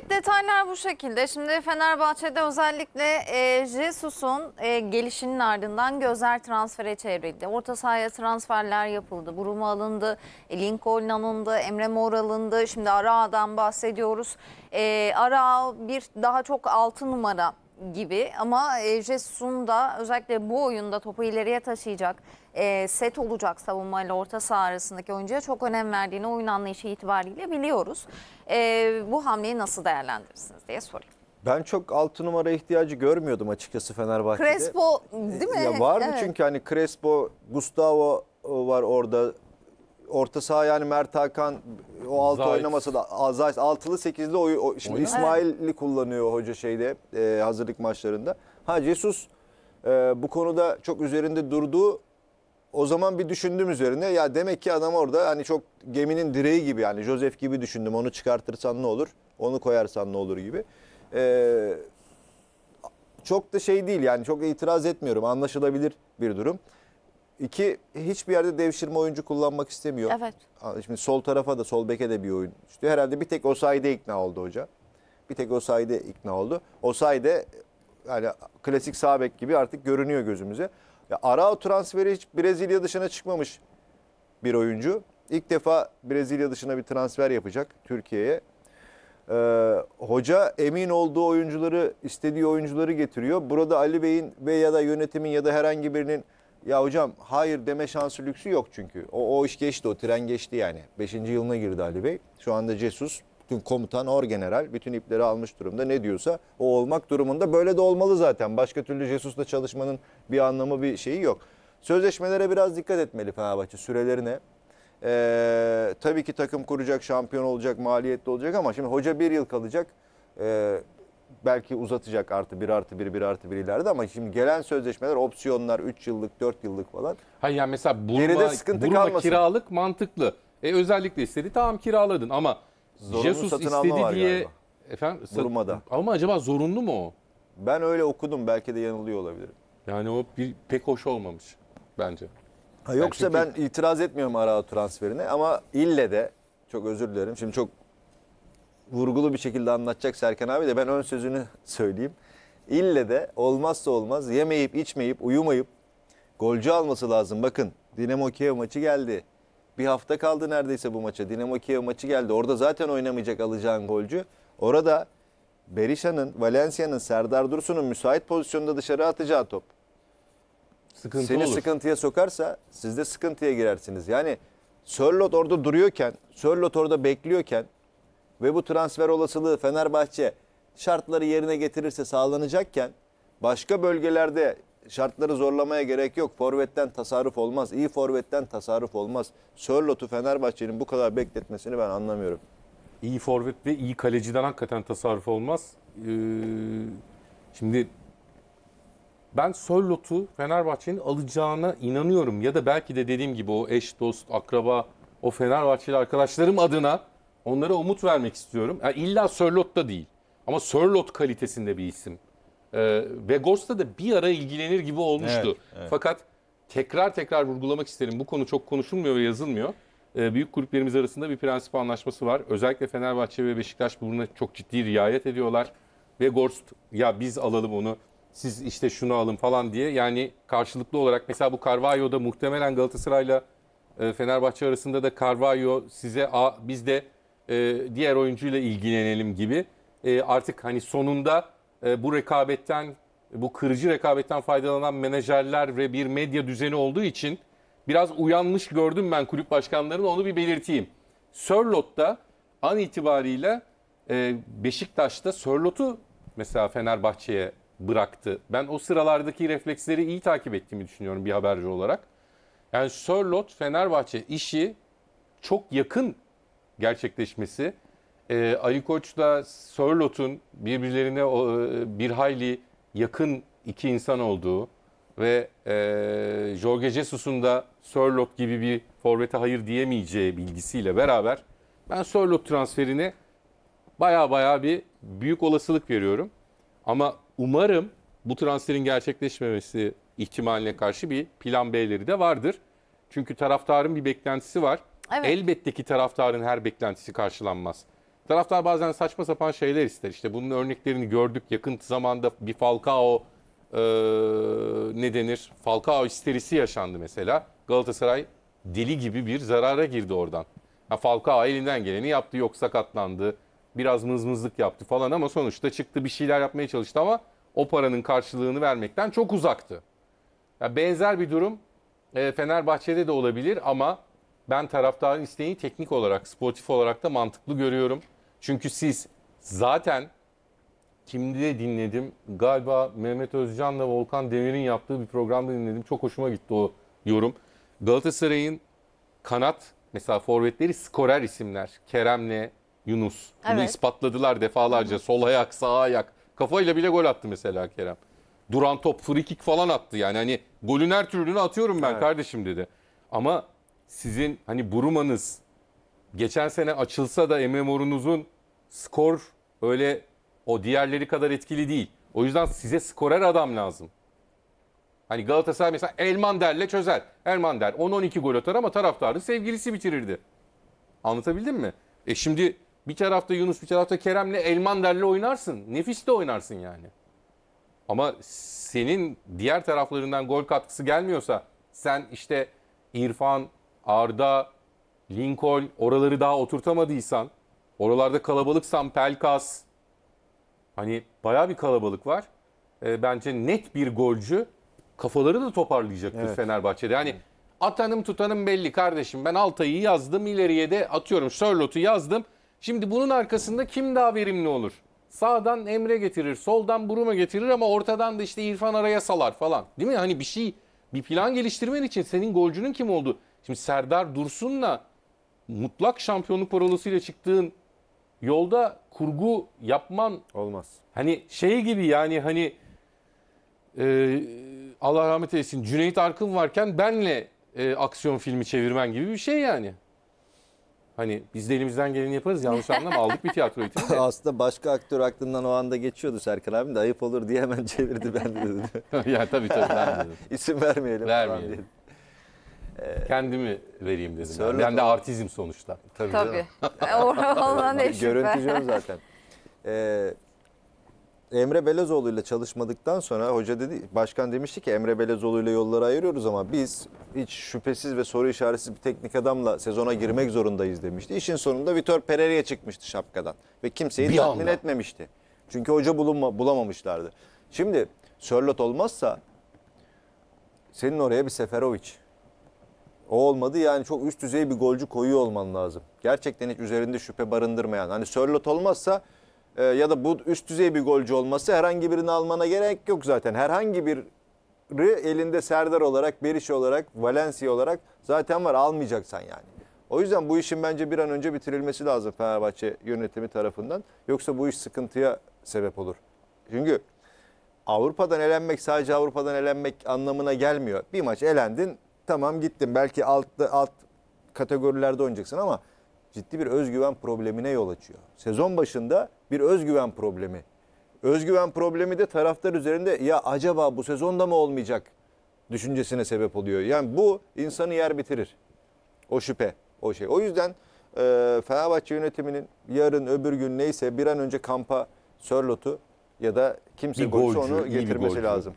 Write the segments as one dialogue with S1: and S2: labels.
S1: Evet detaylar bu şekilde. Şimdi Fenerbahçe'de özellikle e, Jesus'un e, gelişinin ardından gözler transfere çevrildi. Orta sahaya transferler yapıldı. Buruma alındı, e, Lincoln alındı, Emre Mor alındı. Şimdi Araa'dan bahsediyoruz. E, Ara bir daha çok altı numara gibi ama e, Jesus'un da özellikle bu oyunda topu ileriye taşıyacak e, set olacak savunma ile orta saha arasındaki oyuncuya çok önem verdiğini oyun anlayışı itibariyle biliyoruz. E, bu hamleyi nasıl değerlendirirsiniz diye sorayım. Ben çok 6 numara ihtiyacı görmüyordum açıkçası Fenerbahçe'de. Crespo e, değil mi? Ya var mı evet. çünkü hani Crespo, Gustavo var orada. Orta saha yani Mert Hakan o altı Zayt. oynamasa da Zayt altılı sekizli oy, o, şimdi Oyun. İsmail'i kullanıyor hoca şeyde e, hazırlık maçlarında. Ha Jesus e, bu konuda çok üzerinde durduğu o zaman bir düşündüm üzerine ya demek ki adam orada hani çok geminin direği gibi yani Joseph gibi düşündüm onu çıkartırsan ne olur onu koyarsan ne olur gibi. Ee, çok da şey değil yani çok itiraz etmiyorum anlaşılabilir bir durum. İki hiçbir yerde devşirme oyuncu kullanmak istemiyor. Evet. Şimdi sol tarafa da sol beke de bir oyun istiyor. Herhalde bir tek o ikna oldu hoca. Bir tek o ikna oldu. O yani klasik sağ bek gibi artık görünüyor gözümüze. Ya Arao transferi hiç Brezilya dışına çıkmamış bir oyuncu. İlk defa Brezilya dışına bir transfer yapacak Türkiye'ye. Ee, hoca emin olduğu oyuncuları, istediği oyuncuları getiriyor. Burada Ali Bey'in ve ya da yönetimin ya da herhangi birinin ya hocam hayır deme şansı lüksü yok çünkü. O, o iş geçti o tren geçti yani. Beşinci yılına girdi Ali Bey. Şu anda Cesus bütün komutan or general, bütün ipleri almış durumda ne diyorsa o olmak durumunda böyle de olmalı zaten. Başka türlü Jesus'la çalışmanın bir anlamı bir şeyi yok. Sözleşmelere biraz dikkat etmeli Fenerbahçe sürelerine. Ee, tabii ki takım kuracak, şampiyon olacak, maliyetli olacak ama şimdi hoca bir yıl kalacak. Ee, belki uzatacak artı bir artı bir bir artı bir ileride ama şimdi gelen sözleşmeler opsiyonlar 3 yıllık 4 yıllık falan.
S2: Hayır yani mesela Burma, Geride sıkıntı Burma kalmasın. kiralık mantıklı. E özellikle istedi tamam kiraladın ama Zorunlu Jesus satın alma istedi var diye galiba. efendim sat- Burma'da. ama acaba zorunlu mu o?
S1: Ben öyle okudum
S2: belki de yanılıyor olabilirim.
S1: Yani o bir pek hoş olmamış bence. Ha, yoksa ben, çünkü- itiraz etmiyorum Arao transferine ama ille de çok özür dilerim. Şimdi çok vurgulu bir şekilde anlatacak Serkan abi de ben ön sözünü söyleyeyim. İlle de olmazsa olmaz yemeyip içmeyip uyumayıp golcü alması lazım. Bakın Dinamo Kiev maçı geldi. Bir hafta kaldı neredeyse bu maça. Dinamo Kiev maçı geldi. Orada zaten oynamayacak alacağın golcü. Orada Berisha'nın, Valencia'nın, Serdar Dursun'un müsait pozisyonda dışarı atacağı top. Sıkıntı Seni olur. sıkıntıya sokarsa siz de sıkıntıya girersiniz. Yani Sörlot orada duruyorken, Sörlot orada bekliyorken ve bu transfer olasılığı Fenerbahçe şartları yerine getirirse sağlanacakken başka bölgelerde şartları zorlamaya gerek yok. Forvet'ten tasarruf olmaz. İyi forvetten tasarruf olmaz. Sörlot'u Fenerbahçe'nin bu kadar bekletmesini ben anlamıyorum.
S2: İyi forvet ve iyi kaleciden hakikaten tasarruf olmaz. Ee, şimdi ben Sörlot'u Fenerbahçe'nin alacağına inanıyorum. Ya da belki de dediğim gibi o eş, dost, akraba, o Fenerbahçeli arkadaşlarım adına onlara umut vermek istiyorum. Yani illa Sörlot da değil ama Sörlot kalitesinde bir isim. Ee, da bir ara ilgilenir gibi olmuştu. Evet, evet. Fakat tekrar tekrar vurgulamak isterim. Bu konu çok konuşulmuyor ve yazılmıyor. Ee, büyük kulüplerimiz arasında bir prensip anlaşması var. Özellikle Fenerbahçe ve Beşiktaş buna çok ciddi riayet ediyorlar. Vegors ya biz alalım onu siz işte şunu alın falan diye. Yani karşılıklı olarak mesela bu Carvalho'da muhtemelen Galatasaray'la e, Fenerbahçe arasında da Carvalho size a, biz de e, diğer oyuncuyla ilgilenelim gibi. E, artık hani sonunda e, bu rekabetten, bu kırıcı rekabetten faydalanan menajerler ve bir medya düzeni olduğu için biraz uyanmış gördüm ben kulüp başkanlarını onu bir belirteyim. Sörlot'ta an itibariyle e, Beşiktaş'ta Sörlot'u mesela Fenerbahçe'ye bıraktı. Ben o sıralardaki refleksleri iyi takip ettiğimi düşünüyorum bir haberci olarak. Yani Sörlot Fenerbahçe işi çok yakın gerçekleşmesi. E, Ali Koç'la Sörlot'un birbirlerine e, bir hayli yakın iki insan olduğu ve e, Jorge Jesus'un da Sörlot gibi bir forvete hayır diyemeyeceği bilgisiyle beraber ben Sörlot transferini baya baya bir büyük olasılık veriyorum. Ama umarım bu transferin gerçekleşmemesi ihtimaline karşı bir plan B'leri de vardır. Çünkü taraftarın bir beklentisi var. Evet. Elbette ki taraftarın her beklentisi karşılanmaz. Taraftar bazen saçma sapan şeyler ister. İşte bunun örneklerini gördük. Yakın zamanda bir Falcao e, ne denir? Falcao isterisi yaşandı mesela. Galatasaray deli gibi bir zarara girdi oradan. Ha, Falcao elinden geleni yaptı. Yok sakatlandı. Biraz mızmızlık yaptı falan ama sonuçta çıktı bir şeyler yapmaya çalıştı ama o paranın karşılığını vermekten çok uzaktı. Ya benzer bir durum e, Fenerbahçe'de de olabilir ama ben taraftar isteği teknik olarak, sportif olarak da mantıklı görüyorum. Çünkü siz zaten kimde de dinledim? Galiba Mehmet Özcan'la Volkan Demir'in yaptığı bir programda dinledim. Çok hoşuma gitti o yorum. Galatasaray'ın kanat mesela forvetleri skorer isimler. Kerem'le Yunus. Bunu Evet. ispatladılar defalarca. Sol ayak, sağ ayak. Kafayla bile gol attı mesela Kerem. Duran top, free kick falan attı yani. Hani golün her türlünü atıyorum ben Evet. kardeşim dedi. Ama sizin hani Burumanız geçen sene açılsa da Emre Mor'unuzun skor öyle o diğerleri kadar etkili değil. O yüzden size skorer adam lazım. Hani Galatasaray mesela Elmander'le çözer. Elmander 10-12 gol atar ama taraftarı sevgilisi bitirirdi. Anlatabildim mi? E şimdi bir tarafta Yunus bir tarafta Kerem'le Elmander'le oynarsın. Nefis de oynarsın yani. Ama senin diğer taraflarından gol katkısı gelmiyorsa sen işte İrfan, Arda, Lincoln oraları daha oturtamadıysan, oralarda kalabalıksan Pelkas, hani bayağı bir kalabalık var. E, bence net bir golcü kafaları da toparlayacaktır evet. Fenerbahçe'de. Yani atanım tutanım belli kardeşim. Ben Altay'ı yazdım, ileriye de atıyorum Sörlot'u yazdım. Şimdi bunun arkasında kim daha verimli olur? Sağdan Emre getirir, soldan Buruma getirir ama ortadan da işte İrfan araya salar falan. Değil mi? Hani bir şey, bir plan geliştirmen için senin golcünün kim oldu? Şimdi Serdar Dursun'la mutlak şampiyonluk parolasıyla çıktığın yolda kurgu yapman olmaz. Hani şey gibi yani hani e, Allah rahmet eylesin Cüneyt Arkın varken benle e, aksiyon filmi çevirmen gibi bir şey yani.
S1: Hani biz de elimizden geleni yaparız yanlış anlama aldık bir tiyatro eğitimi Aslında başka aktör aklından o anda geçiyordu Serkan abim de ayıp olur diye hemen çevirdi ben de dedi. ya tabii tabii. Ben de İsim vermeyelim. Vermeyelim.
S2: Ee, Kendimi vereyim dedim. Söyle ben. de
S1: artizm sonuçta. Tabii. Tabii. E, ondan ne Görüntücüm zaten. Ee, Emre Belezoğlu ile çalışmadıktan sonra hoca dedi başkan demişti ki Emre Belezoğlu ile yolları ayırıyoruz ama biz hiç şüphesiz ve soru işaretsiz bir teknik adamla sezona girmek zorundayız demişti. İşin sonunda Vitor Pereira çıkmıştı şapkadan ve kimseyi bir tatmin anda. etmemişti. Çünkü hoca bulunma, bulamamışlardı. Şimdi Sörlot olmazsa senin oraya bir Seferovic o olmadı yani çok üst düzey bir golcü koyuyor olman lazım. Gerçekten hiç üzerinde şüphe barındırmayan. Hani Sörlot olmazsa e, ya da bu üst düzey bir golcü olması herhangi birini almana gerek yok zaten. Herhangi biri elinde Serdar olarak, Beriş olarak, Valencia olarak zaten var almayacaksan yani. O yüzden bu işin bence bir an önce bitirilmesi lazım Fenerbahçe yönetimi tarafından. Yoksa bu iş sıkıntıya sebep olur. Çünkü Avrupa'dan elenmek sadece Avrupa'dan elenmek anlamına gelmiyor. Bir maç elendin tamam gittin belki altta alt kategorilerde oynayacaksın ama ciddi bir özgüven problemine yol açıyor. Sezon başında bir özgüven problemi. Özgüven problemi de taraftar üzerinde ya acaba bu sezonda mı olmayacak düşüncesine sebep oluyor. Yani bu insanı yer bitirir. O şüphe, o şey. O yüzden e, Fenerbahçe yönetiminin yarın öbür gün neyse bir an önce kampa Sörlot'u ya da kimse golcü, onu getirmesi golcü. lazım.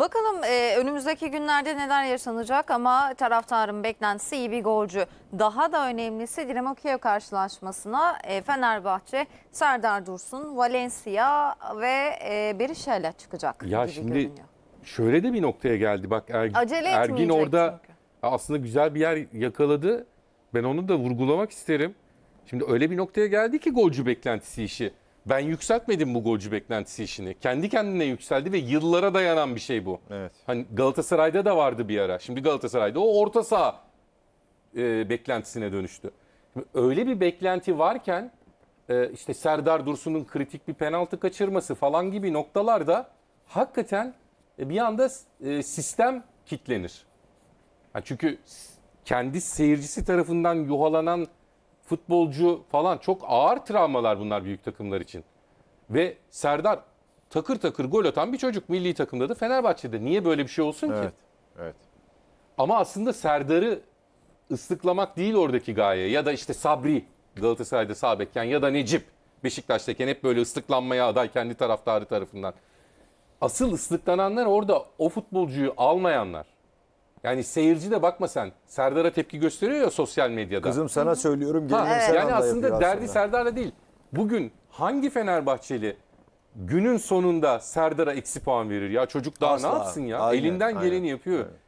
S1: Bakalım e, önümüzdeki günlerde neler yaşanacak ama taraftarın beklentisi iyi bir golcü. Daha da önemlisi Dinamo Kiev karşılaşmasına e, Fenerbahçe, Serdar Dursun, Valencia ve e, Berişel'e çıkacak ya şimdi görünüyor.
S2: Şöyle de bir noktaya geldi. Bak er, Acele Ergin orada çünkü. aslında güzel bir yer yakaladı. Ben onu da vurgulamak isterim. Şimdi öyle bir noktaya geldi ki golcü beklentisi işi. Ben yükseltmedim bu golcü beklentisi işini. Kendi kendine yükseldi ve yıllara dayanan bir şey bu. Evet. Hani Galatasaray'da da vardı bir ara. Şimdi Galatasaray'da o orta saha e, beklentisine dönüştü. öyle bir beklenti varken e, işte Serdar Dursun'un kritik bir penaltı kaçırması falan gibi noktalarda hakikaten e, bir anda e, sistem kitlenir. Yani çünkü kendi seyircisi tarafından yuhalanan futbolcu falan çok ağır travmalar bunlar büyük takımlar için. Ve Serdar takır takır gol atan bir çocuk milli takımda da Fenerbahçe'de. Niye böyle bir şey olsun evet, ki? Evet. Evet. Ama aslında Serdar'ı ıslıklamak değil oradaki gaye. Ya da işte Sabri Galatasaray'da sağ bekken ya da Necip Beşiktaş'tayken hep böyle ıslıklanmaya aday kendi taraftarı tarafından. Asıl ıslıklananlar orada o futbolcuyu almayanlar. Yani seyirci de bakma sen. Serdar'a tepki gösteriyor ya sosyal medyada. Kızım sana
S1: söylüyorum gelinim evet. sen Yani aslında derdi aslında.
S2: Serdar'la değil. Bugün hangi Fenerbahçeli günün sonunda Serdar'a eksi puan verir? Ya çocuk daha Asla. ne yapsın ya? Aynen, Elinden aynen. geleni yapıyor. Evet.